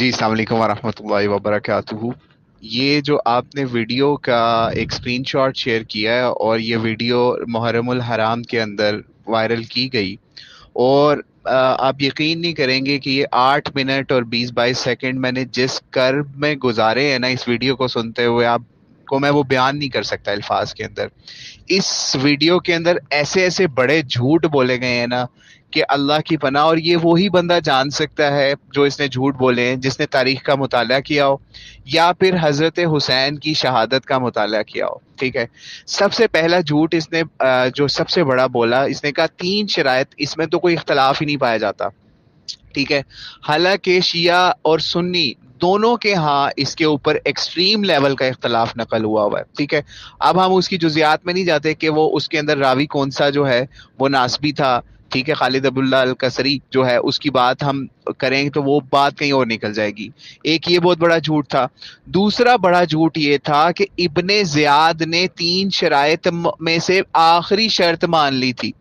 जी सलामकुम वरहमतुल्लाहि वबरकatuh ये जो आपने वीडियो का एक स्क्रीनशॉट शेयर किया है और ये वीडियो मुहरम हराम के अंदर वायरल की गई और आप यकीन नहीं करेंगे कि ये आठ मिनट और बीस बाईस सेकंड मैंने जिस कर्ब में गुजारे हैं ना इस वीडियो को सुनते हुए आप को मैं वो बयान नहीं कर सकता अल्फाज के अंदर इस वीडियो के अंदर ऐसे ऐसे बड़े झूठ बोले गए हैं ना कि अल्लाह की पना और ये वही बंदा जान सकता है जो इसने झूठ बोले हैं जिसने तारीख का मुताल किया हो या फिर हज़रत हुसैन की शहादत का मुताल किया हो ठीक है सबसे पहला झूठ इसने जो सबसे बड़ा बोला इसने कहा तीन शराय इसमें तो कोई इख्तलाफ ही नहीं पाया जाता ठीक है हालांकि शिया और सुन्नी दोनों के हाँ इसके ऊपर एक्सट्रीम लेवल का इख्तलाफ नकल हुआ हुआ है ठीक है अब हम उसकी जुजियात में नहीं जाते कि वो उसके अंदर रावी कौन सा जो है वो नासबी था ठीक है खालिद अबुल्ला अल कसरी जो है उसकी बात हम करें तो वो बात कहीं और निकल जाएगी एक ये बहुत बड़ा झूठ था दूसरा बड़ा झूठ ये था कि इबन ज़ियाद ने तीन शरात में से आखिरी शर्त मान ली थी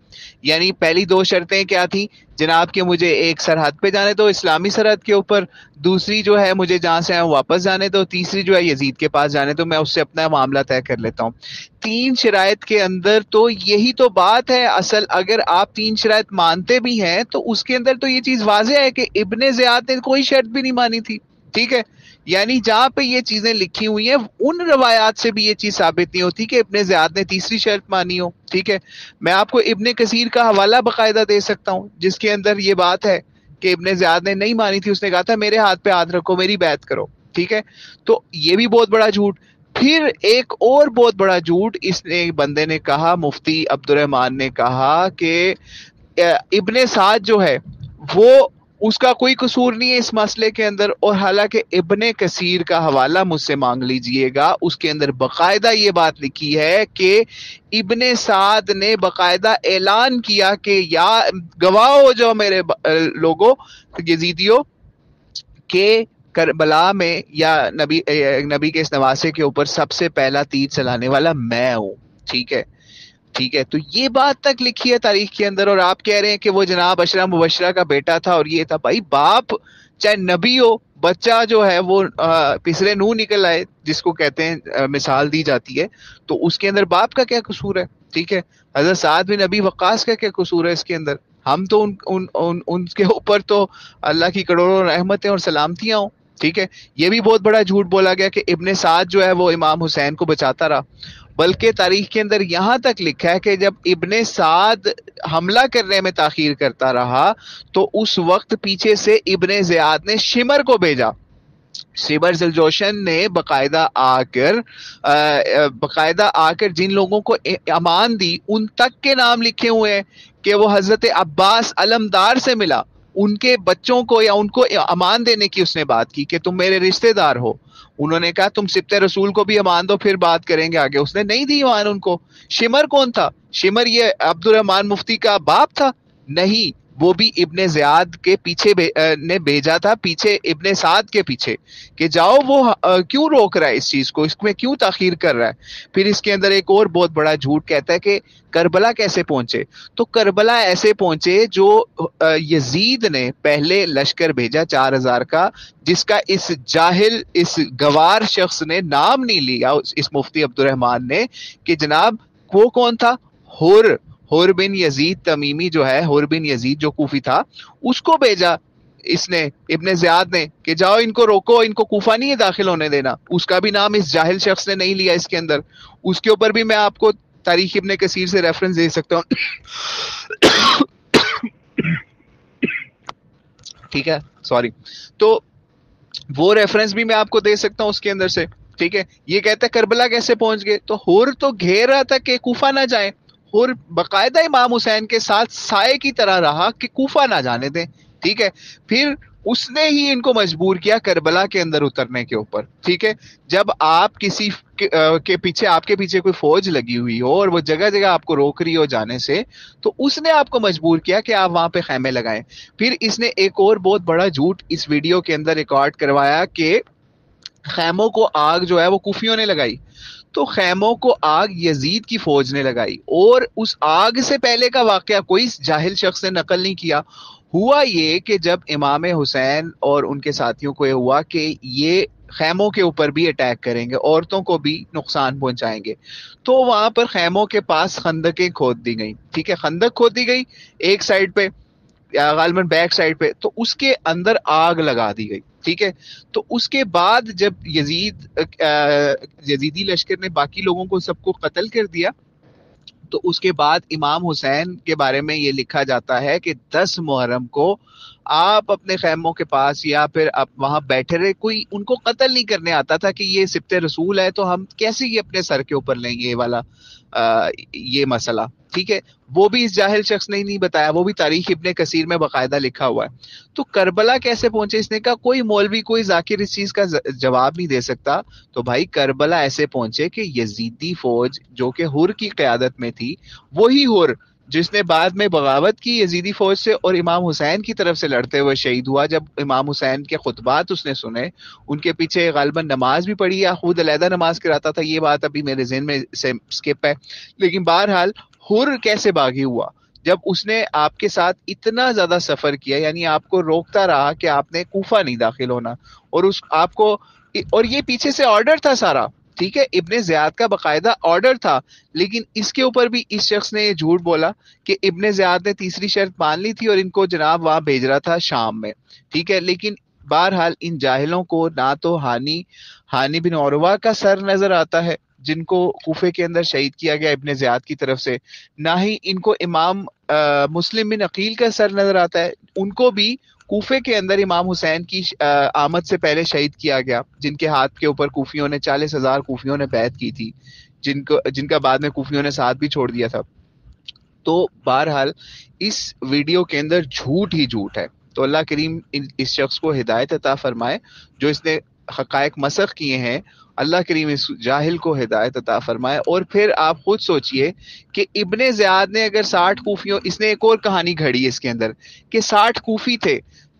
यानी पहली दो शर्तें क्या थी जनाब के मुझे एक सरहद पे जाने दो इस्लामी सरहद के ऊपर दूसरी जो है मुझे जहाँ से आया वापस जाने दो तीसरी जो है यजीद के पास जाने दो मैं उससे अपना मामला तय कर लेता हूँ तीन शरात के अंदर तो यही तो बात है असल अगर आप तीन शरात मानते भी हैं तो उसके अंदर तो ये चीज़ वाजह है कि इबन जयात ने कोई शर्त भी नहीं मानी थी ठीक है यानी जहां पे ये चीजें लिखी हुई हैं उन रवायात से भी ये चीज साबित नहीं होती कि इब्ने ज्याद ने तीसरी शर्त मानी हो ठीक है मैं आपको इब्ने कसीर का हवाला बकायदा दे सकता हूँ जिसके अंदर ये बात है कि इब्ने ज्याद ने नहीं मानी थी उसने कहा था मेरे हाथ पे हाथ रखो मेरी बैत करो ठीक है तो ये भी बहुत बड़ा झूठ फिर एक और बहुत बड़ा झूठ इसने बंदे ने कहा मुफ्ती अब्दुलरहमान ने कहा कि इब्ने साद जो है वो उसका कोई कसूर नहीं है इस मसले के अंदर और हालांकि इबन कसीर का हवाला मुझसे मांग लीजिएगा उसके अंदर बाकायदा ये बात लिखी है कि इबन साद ने बाकायदा ऐलान किया कि या गवाह हो जाओ मेरे लोगों यजीदियों के करबला में या नबी नबी के इस नवासे के ऊपर सबसे पहला तीर चलाने वाला मैं हूं ठीक है ठीक है तो ये बात तक लिखी है तारीख के अंदर और आप कह रहे हैं कि वो जनाब अशरा मुबशरा का बेटा था और ये था भाई बाप चाहे नबी हो बच्चा जो है वो पिछले नू निकल आए जिसको कहते हैं मिसाल दी जाती है तो उसके अंदर बाप का क्या कसूर है ठीक है हजरत साद बिन नबी वकास का क्या कसूर है इसके अंदर हम तो उन उन उन उनके ऊपर तो अल्लाह की करोड़ों रहमतें और सलामतियां हो ठीक है ये भी बहुत बड़ा झूठ बोला गया कि इब्ने साद जो है वो इमाम हुसैन को बचाता रहा बल्कि तारीख के अंदर यहाँ तक लिखा है कि जब इबन साद हमला करने में ताखिर करता रहा तो उस वक्त पीछे से इबन जयाद ने शिमर को भेजा शिमर जलजोशन ने बकायदा आकर बकायदा आकर जिन लोगों को अमान दी उन तक के नाम लिखे हुए हैं कि वो हजरत अब्बास अलमदार से मिला उनके बच्चों को या उनको अमान देने की उसने बात की कि तुम मेरे रिश्तेदार हो उन्होंने कहा तुम सिपते रसूल को भी ईमान दो फिर बात करेंगे आगे उसने नहीं दी ईमान उनको शिमर कौन था शिमर ये अब्दुलरहमान मुफ्ती का बाप था नहीं वो भी इब्ने ज़ियाद के पीछे बे, ने भेजा था पीछे इब्ने साद के पीछे कि जाओ वो क्यों रोक रहा है इस चीज़ को इसमें क्यों तखीर कर रहा है फिर इसके अंदर एक और बहुत बड़ा झूठ कहता है कि करबला कैसे पहुंचे तो करबला ऐसे पहुंचे जो यजीद ने पहले लश्कर भेजा चार हजार का जिसका इस जाहिल इस गवार शख्स ने नाम नहीं लिया इस मुफ्ती अब्दुलरहमान ने कि जनाब वो कौन था हुर हुर बिन यजीद तमीमी जो है हुर बिन यजीद जो कूफी था उसको भेजा इसने इब्ने ज्याद ने कि जाओ इनको रोको इनको कूफा नहीं है दाखिल होने देना उसका भी नाम इस जाहिल शख्स ने नहीं लिया इसके अंदर उसके ऊपर भी मैं आपको तारीख इब्ने कसीर से रेफरेंस दे सकता हूँ ठीक है सॉरी तो वो रेफरेंस भी मैं आपको दे सकता हूँ उसके अंदर से ठीक है ये कहता है करबला कैसे पहुंच गए तो होर तो घेर रहा था कि कूफा ना जाए और बाकायदा इमाम हुसैन के साथ साय की तरह रहा कि कोफा ना जाने दें ठीक है फिर उसने ही इनको मजबूर किया करबला के अंदर उतरने के ऊपर ठीक है जब आप किसी के, आ, के पीछे आपके पीछे कोई फौज लगी हुई हो और वो जगह जगह आपको रोक रही हो जाने से तो उसने आपको मजबूर किया कि आप वहां पे खेमे लगाएं फिर इसने एक और बहुत बड़ा झूठ इस वीडियो के अंदर रिकॉर्ड करवाया कि खेमों को आग जो है वो कुफियों ने लगाई तो खैमों को आग यजीद की फौज ने लगाई और उस आग से पहले का वाक्य कोई जाहिल शख्स ने नकल नहीं किया हुआ ये कि जब इमाम हुसैन और उनके साथियों को यह हुआ कि ये खैमों के ऊपर भी अटैक करेंगे औरतों को भी नुकसान पहुंचाएंगे तो वहां पर खैमों के पास खंदकें खोद दी गई ठीक है खंदक खोद दी गई एक साइड पे गालमन बैक साइड पे तो उसके अंदर आग लगा दी गई ठीक है तो उसके बाद जब यजीद यजीदी लश्कर ने बाकी लोगों को सबको कत्ल कर दिया तो उसके बाद इमाम हुसैन के बारे में ये लिखा जाता है कि दस मुहर्रम को आप अपने खैमों के पास या फिर आप वहां बैठे रहे कोई उनको कत्ल नहीं करने आता था कि ये सिप्त रसूल है तो हम कैसे ये अपने सर के ऊपर लेंगे ये वाला आ, ये मसला ठीक है वो भी इस जाहिल शख्स ने नहीं बताया वो भी तारीख इबन कसीर में बाकायदा लिखा हुआ है तो करबला कैसे पहुंचे इसने कहा कोई मौलवी कोई जाकिर इस चीज का जवाब नहीं दे सकता तो भाई करबला ऐसे पहुंचे कि यजीदी फौज जो कि हुर की क्यादत में थी वही हुर जिसने बाद में बगावत की यजीदी फौज से और इमाम हुसैन की तरफ से लड़ते हुए शहीद हुआ जब इमाम हुसैन के खुतबात उसने सुने उनके पीछे गालबन नमाज भी पढ़ी या खुद अलहदा नमाज कराता था ये बात अभी मेरे जहन में से स्किप है लेकिन बहरहाल हुर कैसे बागी हुआ जब उसने आपके साथ इतना ज्यादा सफर किया यानी आपको रोकता रहा कि आपने कूफा नहीं दाखिल होना और उस आपको और ये पीछे से ऑर्डर था सारा ठीक है इब्ने ज्याद का बकायदा ऑर्डर था लेकिन इसके ऊपर भी इस शख्स ने ये झूठ बोला कि इब्ने ज्याद ने तीसरी शर्त मान ली थी और इनको जनाब वहां भेज रहा था शाम में ठीक है लेकिन बहरहाल इन जाहिलों को ना तो हानि हानि बिन औरवा का सर नजर आता है जिनको कूफे के अंदर शहीद किया गया इबन ज़ियाद की तरफ से ना ही इनको इमाम आ, मुस्लिम बिन अकील का सर नजर आता है उनको भी कूफे के अंदर इमाम हुसैन की आमद से पहले शहीद किया गया जिनके हाथ के ऊपर कूफियों ने चालीस हजार कूफियों ने बैत की थी जिनको जिनका बाद में कूफियों ने साथ भी छोड़ दिया था तो बहरहाल इस वीडियो के अंदर झूठ ही झूठ है तो अल्लाह करीम इस शख्स को हिदायत अता फरमाए जो इसने हकायक मसख किए हैं अल्लाह करीम इस जाहिल को हिदायत अता फरमाए और फिर आप खुद सोचिए कि इबन ज्याद ने अगर साठ कूफियों इसने एक और कहानी घड़ी इसके अंदर कि साठ कूफी थे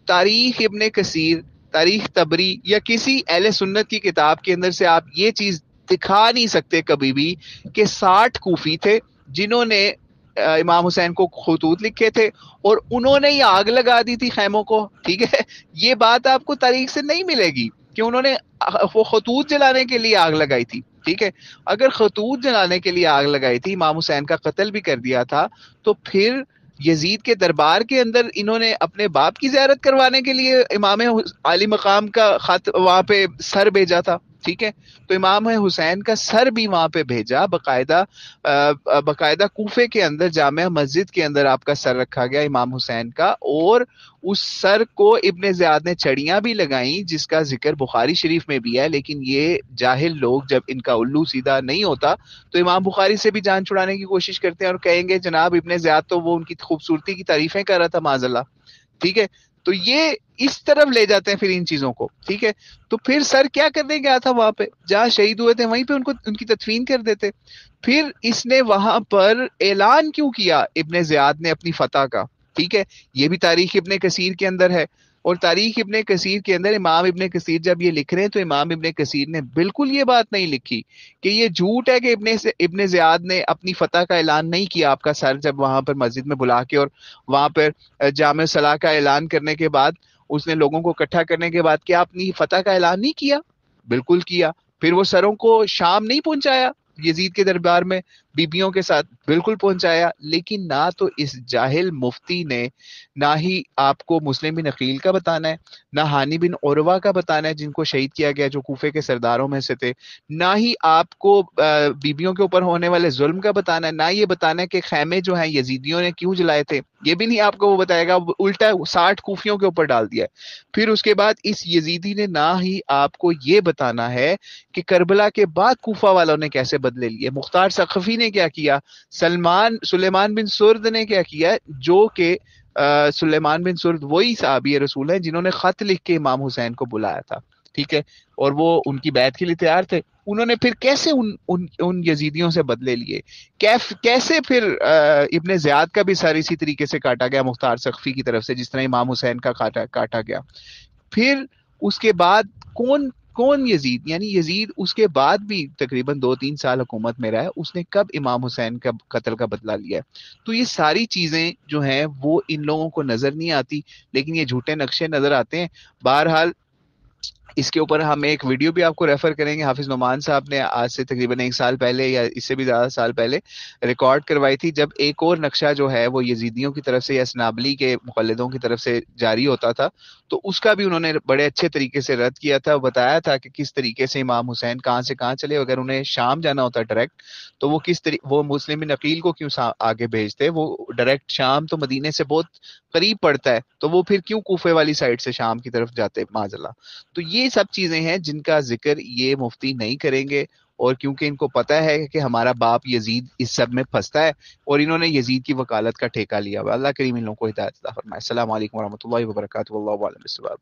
तारीख इबन कसीर तारीख तबरी या किसी अहल सुन्नत की किताब के अंदर से आप ये चीज़ दिखा नहीं सकते कभी भी कि साठ कूफी थे जिन्होंने इमाम हुसैन को खतूत लिखे थे और उन्होंने ही आग लगा दी थी खैमों को ठीक है ये बात आपको तारीख से नहीं मिलेगी कि उन्होंने वो खतूत जलाने के लिए आग लगाई थी ठीक है अगर खतूत जलाने के लिए आग लगाई थी इमाम हुसैन का कत्ल भी कर दिया था तो फिर यजीद के दरबार के अंदर इन्होंने अपने बाप की ज्यारत करवाने के लिए इमाम आली मकाम का खत वहां पे सर भेजा था ठीक है तो इमाम हुसैन का सर भी वहां पे भेजा बकायदा बकायदा कूफे के अंदर जाम मस्जिद के अंदर आपका सर रखा गया इमाम हुसैन का और उस सर को इबन ज्याद ने चढ़िया भी लगाई जिसका जिक्र बुखारी शरीफ में भी है लेकिन ये जाहिल लोग जब इनका उल्लू सीधा नहीं होता तो इमाम बुखारी से भी जान छुड़ाने की कोशिश करते हैं और कहेंगे जनाब इब्ने ज्याद तो वो उनकी खूबसूरती की तारीफें कर रहा था माजल्ला ठीक है तो ये इस तरफ ले जाते हैं फिर इन चीजों को ठीक है तो फिर सर क्या करने गया था वहां पे जहां शहीद हुए थे वहीं पे उनको उनकी तदफीन कर देते फिर इसने वहां पर ऐलान क्यों किया इब्ने जियाद ने अपनी फतह का ठीक है ये भी तारीख इब्ने कसीर के अंदर है और तारीख इबन कसीर के अंदर इमाम इबन कसीर जब ये लिख रहे हैं तो इमाम इबन कसीर ने बिल्कुल ये बात नहीं लिखी कि ये झूठ है कि इबन इबन ज़ियाद ने अपनी फतह का ऐलान नहीं किया आपका सर जब वहां पर मस्जिद में बुला के और वहां पर जाम सलाह का ऐलान करने के बाद उसने लोगों को इकट्ठा करने के बाद क्या अपनी फतह का ऐलान नहीं किया बिल्कुल किया फिर वो सरों को शाम नहीं पहुंचाया यजीद के दरबार में बीबियों के साथ बिल्कुल पहुंचाया लेकिन ना तो इस जाहिल मुफ्ती ने ना ही आपको मुस्लिम बिन अकील का बताना है ना हानि बिन औरवा का बताना है जिनको शहीद किया गया जो कूफे के सरदारों में से थे ना ही आपको बीबियों के ऊपर होने वाले जुल्म का बताना है ना ये बताना है कि खैमे जो हैं यजीदियों ने क्यों जलाए थे ये भी नहीं आपको वो बताएगा उल्टा साठ कूफियों के ऊपर डाल दिया है फिर उसके बाद इस यजीदी ने ना ही आपको ये बताना है कि करबला के बाद कूफा वालों ने कैसे बदले लिए मुख्तार सखफी ने क्या किया सलमान सुलेमान बिन सुर्द ने क्या किया जो के सुलेमान बिन सुर्द वही साहबी रसूल हैं जिन्होंने खत लिख के इमाम हुसैन को बुलाया था ठीक है और वो उनकी बैत के लिए तैयार थे उन्होंने फिर कैसे उन उन उन यजीदियों से बदले लिए कैफ कैसे फिर इब्ने ज़ियाद का भी सर इसी तरीके से काटा गया मुख्तार सख्फी की तरफ से जिस तरह इमाम हुसैन का काटा काटा गया फिर उसके बाद कौन कौन यजीद यानी यजीद उसके बाद भी तकरीबन दो तीन साल हुकूमत में रहा है उसने कब इमाम हुसैन का कत्ल का बदला लिया है तो ये सारी चीज़ें जो है वो इन लोगों को नज़र नहीं आती लेकिन ये झूठे नक्शे नज़र आते हैं बहरहाल इसके ऊपर हम एक वीडियो भी आपको रेफर करेंगे हाफिज नुमान साहब ने आज से तकरीबन एक साल पहले या इससे भी ज्यादा साल पहले रिकॉर्ड करवाई थी जब एक और नक्शा जो है वो यजीदियों की तरफ से या स्नाबली के मुखलदों की तरफ से जारी होता था तो उसका भी उन्होंने बड़े अच्छे तरीके से रद्द किया था बताया था कि किस तरीके से इमाम हुसैन कहाँ से कहाँ चले अगर उन्हें शाम जाना होता डायरेक्ट तो वो किस तरी वो मुस्लिम नकील को क्यों आगे भेजते वो डायरेक्ट शाम तो मदीने से बहुत करीब पड़ता है तो वो फिर क्यों कूफे वाली साइड से शाम की तरफ जाते माजला तो ये ये सब चीजें हैं जिनका जिक्र ये मुफ्ती नहीं करेंगे और क्योंकि इनको पता है कि हमारा बाप यजीद इस सब में फंसता है और इन्होंने यजीद की वकालत का ठेका लिया हुआ अल्लाह करीम इन लोगों को हिदायत फरमाए असल वरहमल वर्क